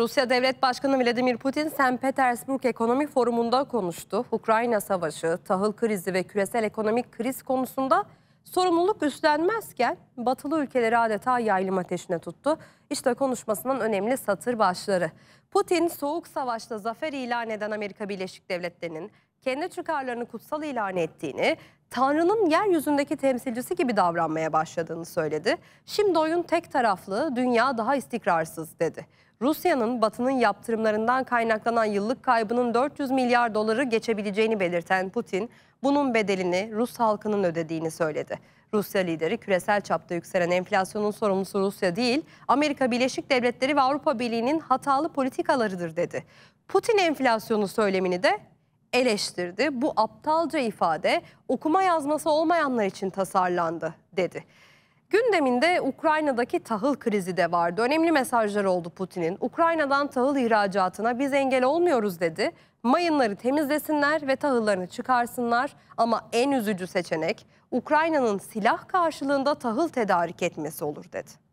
Rusya Devlet Başkanı Vladimir Putin, St. Petersburg Ekonomik Forumu'nda konuştu. Ukrayna Savaşı, tahıl krizi ve küresel ekonomik kriz konusunda sorumluluk üstlenmezken batılı ülkeleri adeta yaylım ateşine tuttu. İşte konuşmasının önemli satır başları. Putin, soğuk savaşta zafer ilan eden Amerika Birleşik Devletleri'nin kendi çıkarlarını kutsal ilan ettiğini, Tanrı'nın yeryüzündeki temsilcisi gibi davranmaya başladığını söyledi. Şimdi oyun tek taraflı, dünya daha istikrarsız dedi. Rusya'nın Batı'nın yaptırımlarından kaynaklanan yıllık kaybının 400 milyar doları geçebileceğini belirten Putin, bunun bedelini Rus halkının ödediğini söyledi. Rusya lideri küresel çapta yükselen enflasyonun sorumlusu Rusya değil, Amerika Birleşik Devletleri ve Avrupa Birliği'nin hatalı politikalarıdır dedi. Putin enflasyonu söylemini de eleştirdi. Bu aptalca ifade okuma yazması olmayanlar için tasarlandı dedi. Gündeminde Ukrayna'daki tahıl krizi de vardı. Önemli mesajlar oldu Putin'in. Ukrayna'dan tahıl ihracatına biz engel olmuyoruz dedi. Mayınları temizlesinler ve tahıllarını çıkarsınlar ama en üzücü seçenek Ukrayna'nın silah karşılığında tahıl tedarik etmesi olur dedi.